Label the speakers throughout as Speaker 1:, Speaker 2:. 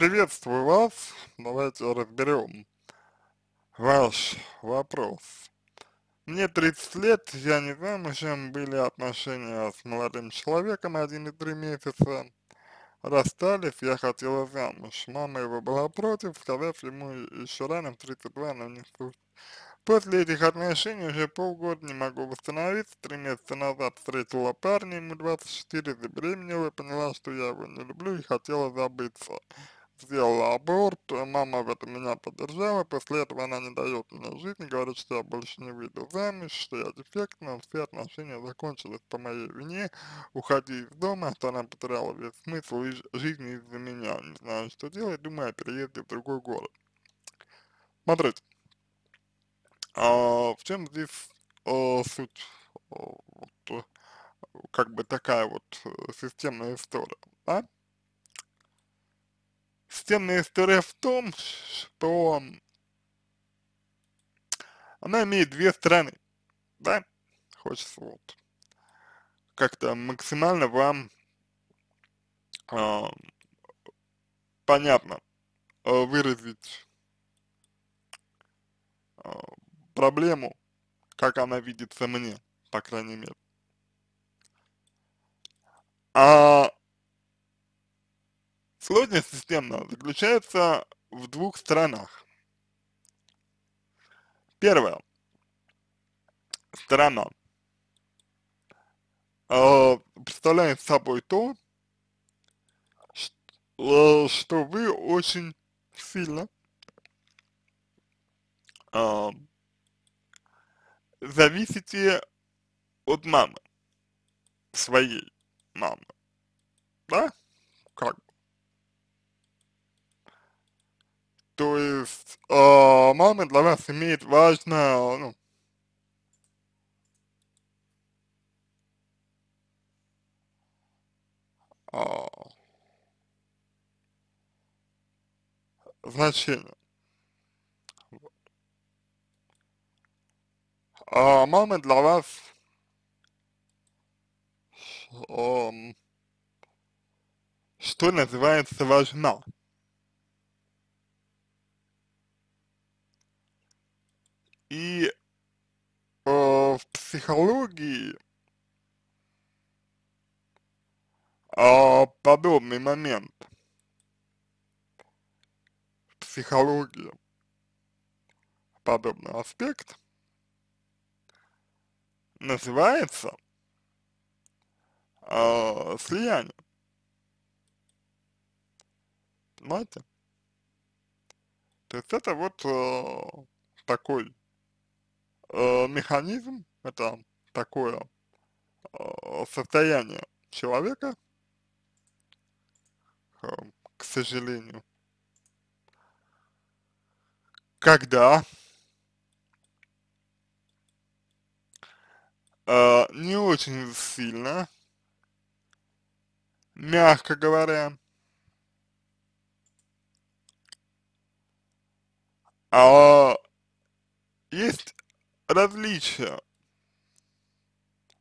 Speaker 1: Приветствую вас. Давайте разберем ваш вопрос. Мне 30 лет, я не замужем, были отношения с молодым человеком 1,3 месяца. Расстались, я хотела замуж. Мама его была против, сказав ему еще рано, в 32, но не суть. После этих отношений уже полгода не могу восстановиться, три месяца назад встретила парня, ему 24, забеременела, поняла, что я его не люблю и хотела забыться сделала аборт, э, мама в этом меня поддержала, после этого она не дает мне жизни, говорит, что я больше не выйду замуж, что я дефектна, все отношения закончились по моей вине, уходи из дома, что она потеряла весь смысл жизни из-за меня, не знаю, что делать, думаю о переезде в другой город. Смотрите, а, в чем здесь а, суть, а, вот, как бы такая вот системная история, да? Системная история в том, что она имеет две стороны, да? Хочется вот как-то максимально вам э, понятно э, выразить э, проблему, как она видится мне, по крайней мере. А Сложность системного заключается в двух сторонах. Первая сторона э, представляет собой то, что э, вы очень сильно э, зависите от мамы, своей мамы, да? То есть э, а, мама ну, а для вас имеет важное, ну, значение. А мама для вас что называется важна. И э, в психологии э, подобный момент в психологии подобный аспект называется э, слияние. Понимаете? То есть это вот э, такой Э, механизм, это такое э, состояние человека, э, к сожалению, когда не очень сильно, мягко говоря, а есть различия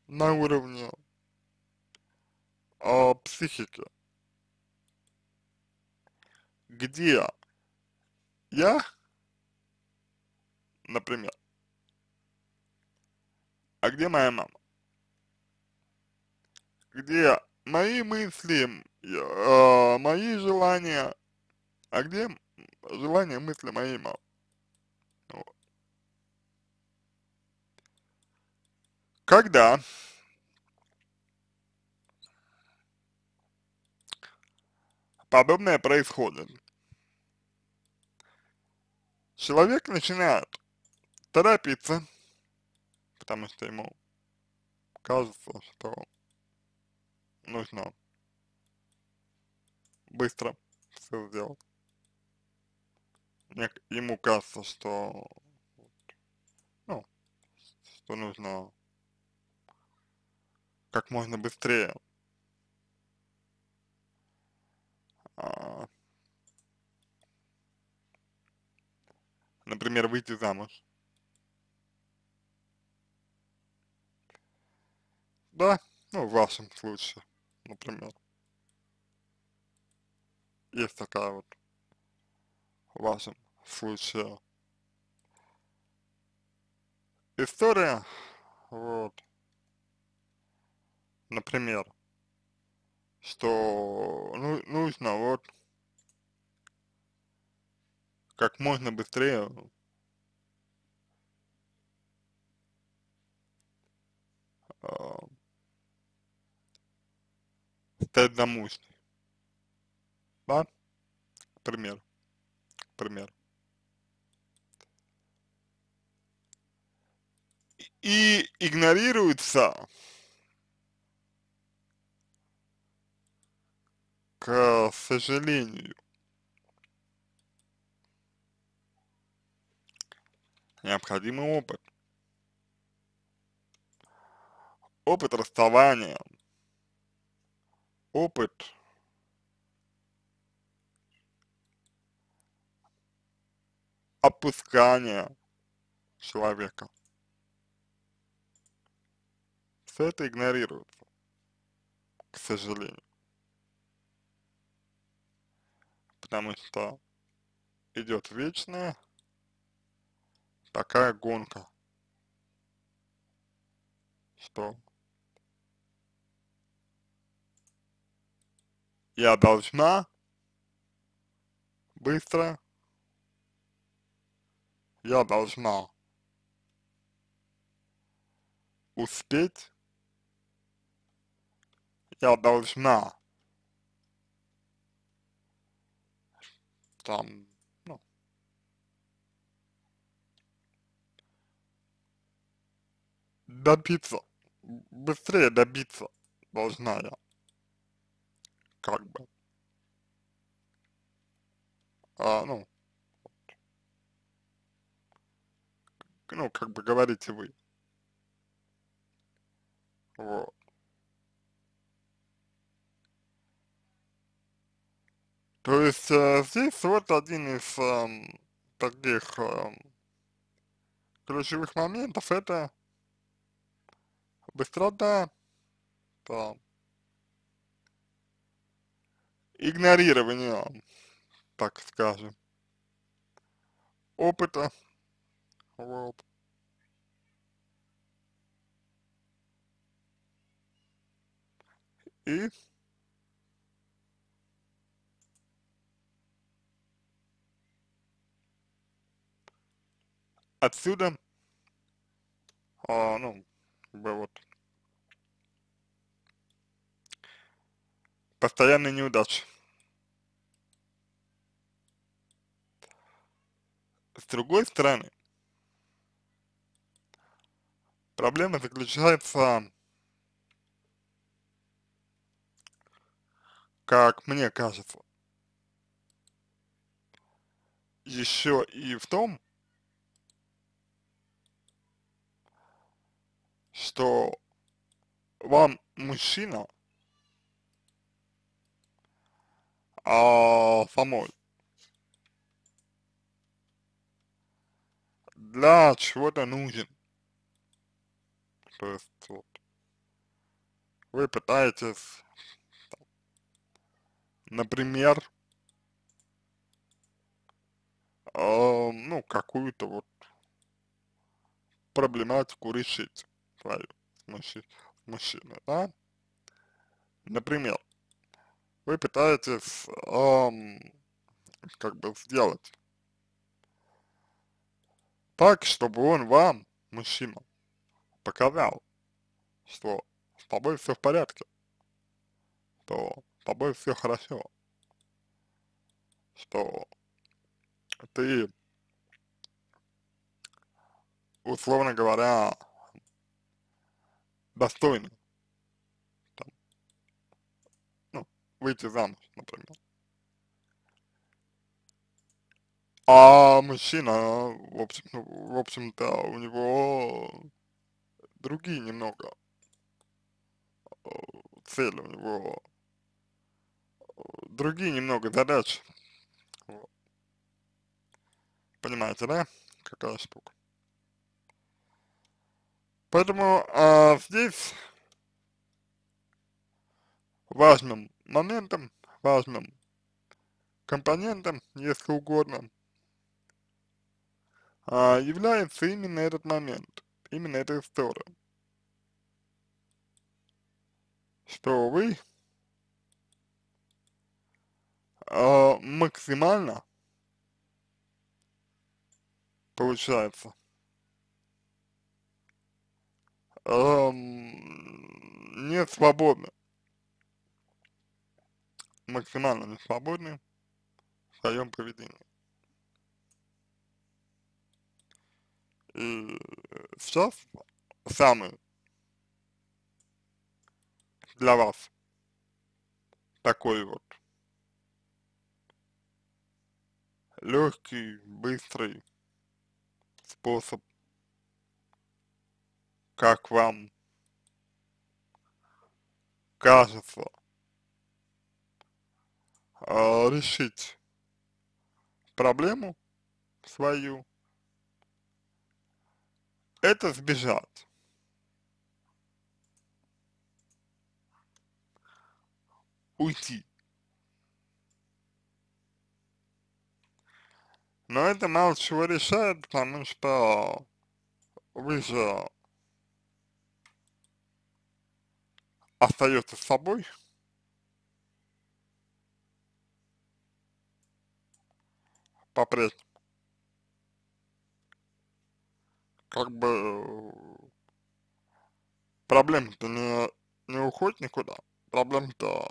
Speaker 1: на уровне э, психики, где я, например, а где моя мама, где мои мысли, э, мои желания, а где желания мысли моей мамы. Когда подобное происходит, человек начинает торопиться, потому что ему кажется, что нужно быстро все сделать. Мне, ему кажется, что, ну, что нужно как можно быстрее. А, например, выйти замуж. Да, ну, в вашем случае, например. Есть такая вот в вашем случае история, вот например, что ну, нужно вот как можно быстрее э, стать домушной. Да? Пример. Пример. И игнорируется Э, к сожалению. Необходимый опыт. Опыт расставания. Опыт опускания человека. Все это игнорируется, к сожалению. потому что идет вечная такая гонка, что я должна быстро, я должна успеть, я должна там, ну. Добиться. Быстрее добиться должна я. Как бы. А, ну. Ну, как бы говорите вы. Вот. То есть э, здесь вот один из э, таких э, ключевых моментов это быстрота, там, игнорирование, так скажем, опыта, вот. И отсюда, а, ну, бы вот, постоянные неудачи. С другой стороны, проблема заключается, как мне кажется, еще и в том, что вам мужчина а, самой для чего-то нужен. То есть вот, вы пытаетесь, например, э, ну какую-то вот проблематику решить твою мужчину, мужчину да? Например, вы пытаетесь эм, как бы сделать так, чтобы он вам, мужчина, показал, что с тобой все в порядке, что с тобой все хорошо, что ты, условно говоря, достойны там, ну, выйти замуж, например. А мужчина, в ну, общем-то, в общем у него другие немного э, цели, у него э, другие немного задач. Вот. Понимаете, да? Какая штука. Поэтому а, здесь важным моментом, важным компонентом, если угодно, а, является именно этот момент, именно эта история. Что вы а, максимально, получается, эм, не свободны. Максимально не свободны в своем поведении. И э, сейчас самый для вас такой вот легкий, быстрый способ как вам кажется, а, решить проблему свою, это сбежать. Уйти. Но это мало чего решает, потому что вы же остается с собой, по-прежнему. Как бы э, проблема-то не, не уходит никуда, проблема-то,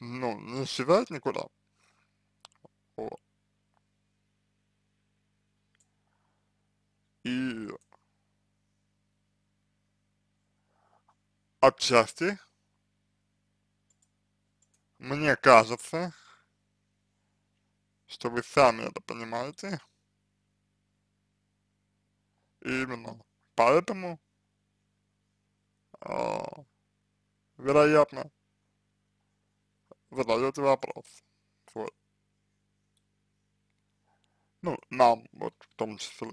Speaker 1: ну, не исчезает никуда. Вот. И отчасти, мне кажется, что вы сами это понимаете. И именно поэтому, э, вероятно, задаете вопрос вот, Ну, нам, вот в том числе.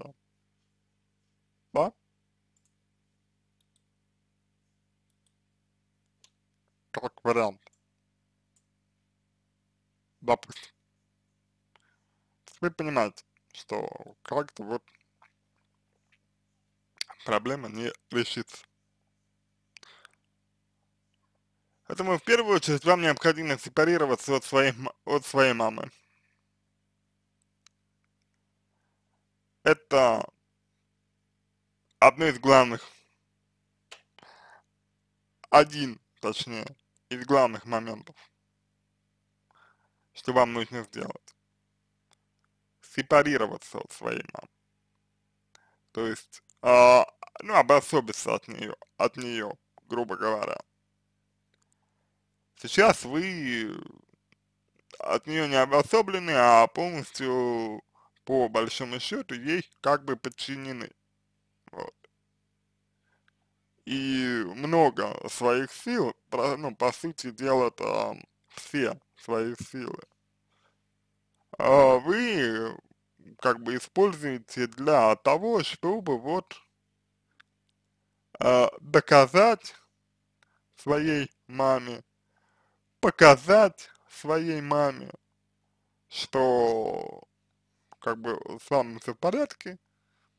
Speaker 1: вы понимаете, что как-то вот проблема не решится. Поэтому в первую очередь вам необходимо сепарироваться от своей, от своей мамы. Это одно из главных, один, точнее, из главных моментов, что вам нужно сделать сепарироваться от своей мамы. То есть, э, ну, обособиться от нее, от нее, грубо говоря. Сейчас вы от нее не обособлены, а полностью, по большому счету, ей как бы подчинены. Вот. И много своих сил, ну, по сути дела, там, все свои силы. А вы как бы используете для того, чтобы вот э, доказать своей маме, показать своей маме, что как бы с вами все в порядке,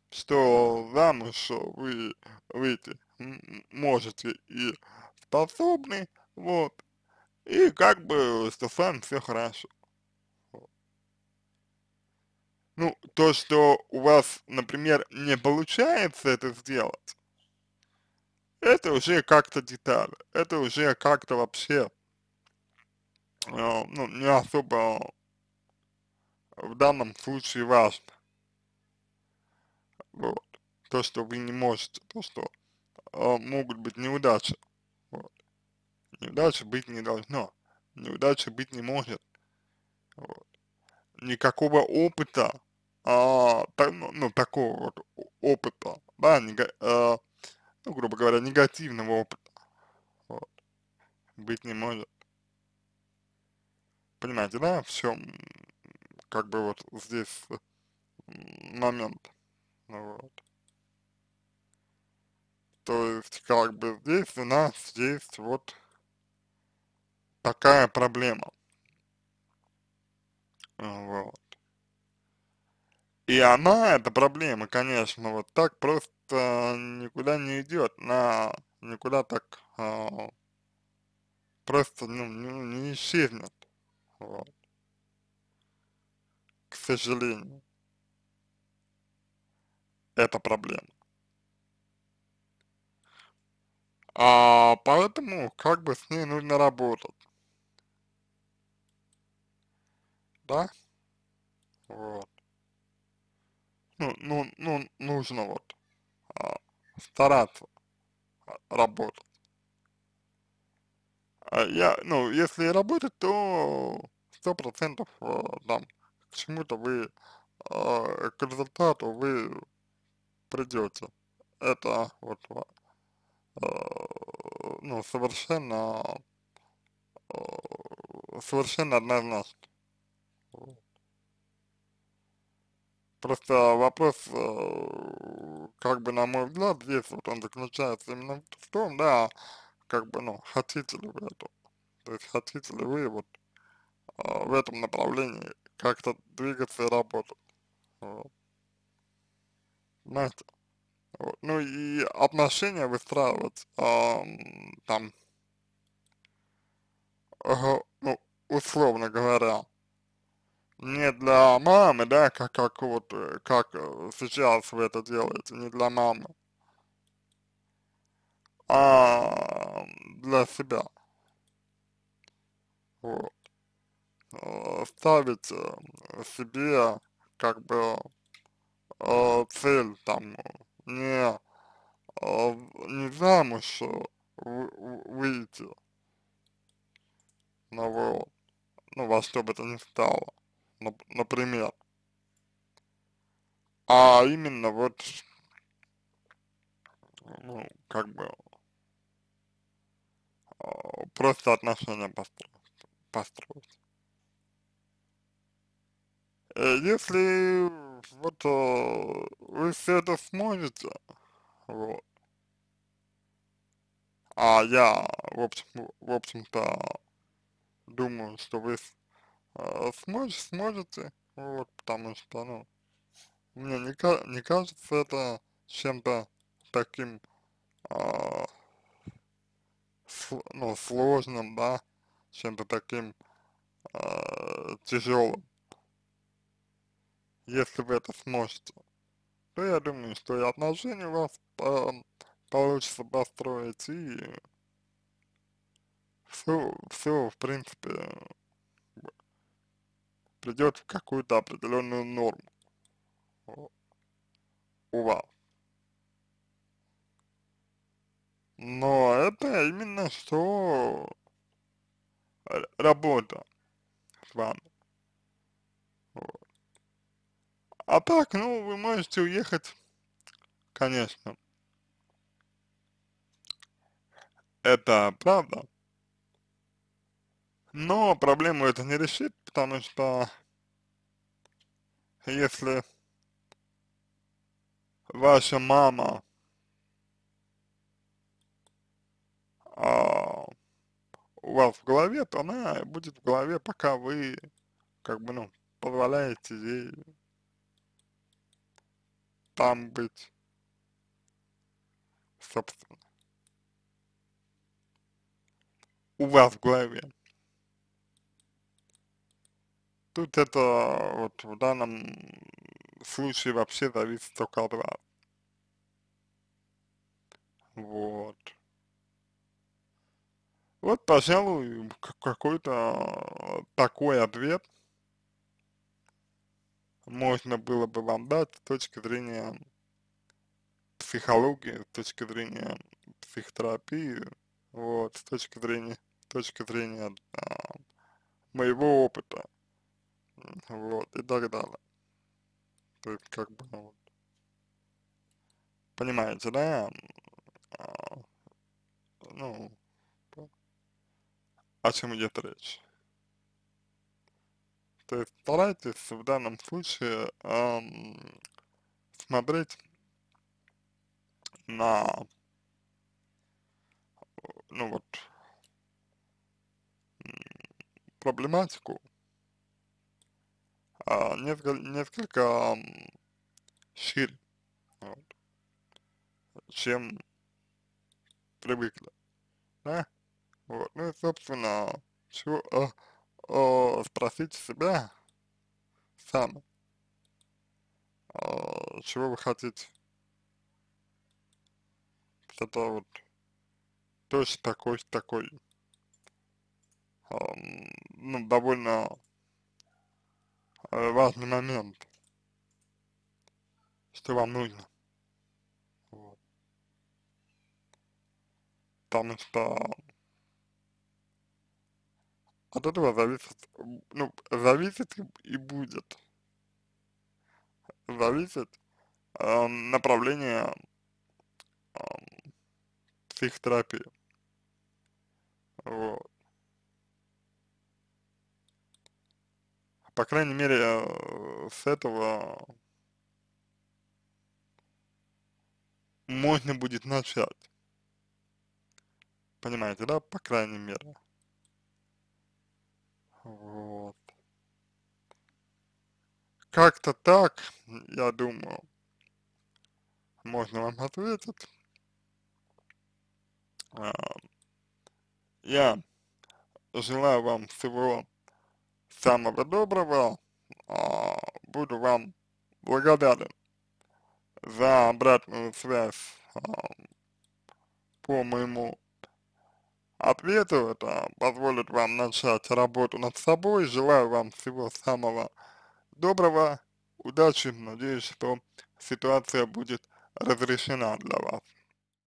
Speaker 1: что замуж вы выйти можете и способны, вот, и как бы, что с вами все хорошо. Ну, то, что у вас, например, не получается это сделать, это уже как-то деталь, это уже как-то вообще, э, ну, не особо в данном случае важно. Вот. То, что вы не можете, то, что э, могут быть неудачи. Вот. Неудачи быть не должно, неудачи быть не может. Вот. Никакого опыта а, ну, ну, такого вот опыта, да, нега, а, ну, грубо говоря, негативного опыта вот, быть не может. Понимаете, да, все, как бы вот здесь э, момент, ну вот. То есть, как бы здесь у нас есть вот такая проблема. Э, вот. И она, эта проблема, конечно, вот так просто никуда не идет, на никуда так э, просто ну, не, не исчезнет, вот. К сожалению. Это проблема. А, поэтому как бы с ней нужно работать. Да? Вот ну, ну, ну, нужно вот а, стараться работать. А я, ну, если работать, то сто процентов там э, к чему-то вы, а, к результату вы придете. Это вот, а, ну, совершенно, а, совершенно однозначно. Просто вопрос, э, как бы на мой взгляд, здесь вот он заключается именно в том, да, как бы, ну, хотите ли вы это, то есть хотите ли вы вот э, в этом направлении как-то двигаться и работать. Вот. Понимаете? Вот. Ну и отношения выстраивать эм, там, э, ну, условно говоря, не для мамы, да, как, как вот, э, как э, сейчас вы это делаете, не для мамы, а для себя. Вот. Э, ставить себе, как бы, цель, там, не, не замуж выйти, ну вот, ну во что бы это ни стало например. А именно вот, ну, как бы, а, просто отношения построить. построить. Э, если вот э, вы все это сможете, вот, а я, в общем, в общем-то, думаю, что вы э, а, сможете, сможете, вот, потому что, ну, мне не, не кажется это чем-то таким, э, с, ну, сложным, да, чем-то таким э, тяжелым. Если вы это сможете, то я думаю, что и отношения у вас э, получится построить, и все, все в принципе, придет в какую-то определенную норму у вас. Но это именно что работа с вами. Вот. А так, ну, вы можете уехать, конечно. Это правда. Но проблему это не решит, потому что если ваша мама а, у вас в голове, то она будет в голове, пока вы как бы, ну, позволяете ей там быть, собственно, у вас в голове. Тут это вот в данном случае вообще зависит только от вас. Вот. Вот, пожалуй, какой-то такой ответ можно было бы вам дать с точки зрения психологии, с точки зрения психотерапии, вот, с точки зрения, с точки зрения а, моего опыта вот, и так далее. То есть, как бы, вот. Ну, понимаете, да? А, ну, о чем идет речь. То есть старайтесь в данном случае эм, смотреть на, ну вот, проблематику а, несколько, несколько шире, вот, чем привыкла, да? Вот, ну и, собственно, чего, э, а, э, а, спросите себя сам, э, чего вы хотите. Это вот точно такой, такой, э, ну, довольно Э, важный момент, что вам нужно. Вот. Потому что от этого зависит, ну, зависит и, будет. Зависит э, направление э, психотерапии. Вот. по крайней мере, э, с этого можно будет начать. Понимаете, да? По крайней мере. Вот. Как-то так, я думаю, можно вам ответить. Эм, я желаю вам всего Самого доброго. А, буду вам благодарен за обратную связь а, по моему ответу. Это позволит вам начать работу над собой. Желаю вам всего самого доброго, удачи. Надеюсь, что ситуация будет разрешена для вас.